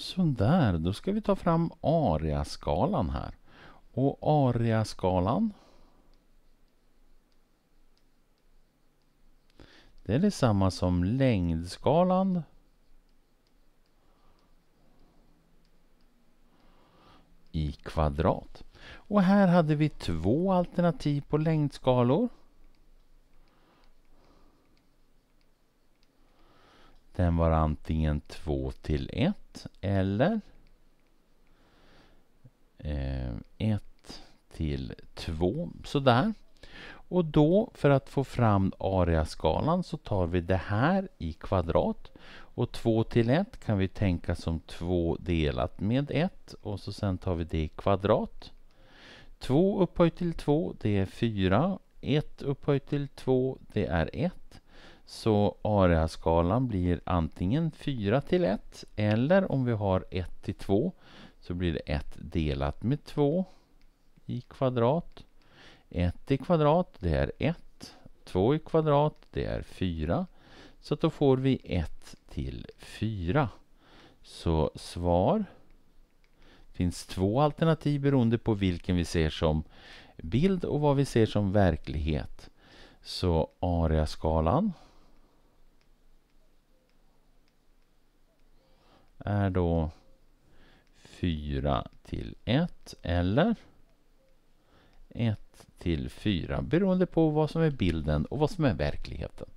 Sådär, då ska vi ta fram areaskalan här. Och areaskalan Det är detsamma som längdskalan. I kvadrat. Och här hade vi två alternativ på längdskalor. Den var antingen 2 till 1 eller 1 eh, till 2, sådär. Och då, för att få fram areaskalan, så tar vi det här i kvadrat. Och 2 till 1 kan vi tänka som 2 delat med 1 och så sen tar vi det i kvadrat. 2 upphöjt till 2, det är 4. 1 upphöjt till 2, det är 1. Så area-skalan blir antingen 4 till 1 eller om vi har 1 till 2 så blir det 1 delat med 2 i kvadrat. 1 i kvadrat, det är 1. 2 i kvadrat, det är 4. Så då får vi 1 till 4. Så svar Det finns två alternativ beroende på vilken vi ser som bild och vad vi ser som verklighet. Så areaskalan. skalan är då 4 till 1 eller 1 till 4 beroende på vad som är bilden och vad som är verkligheten.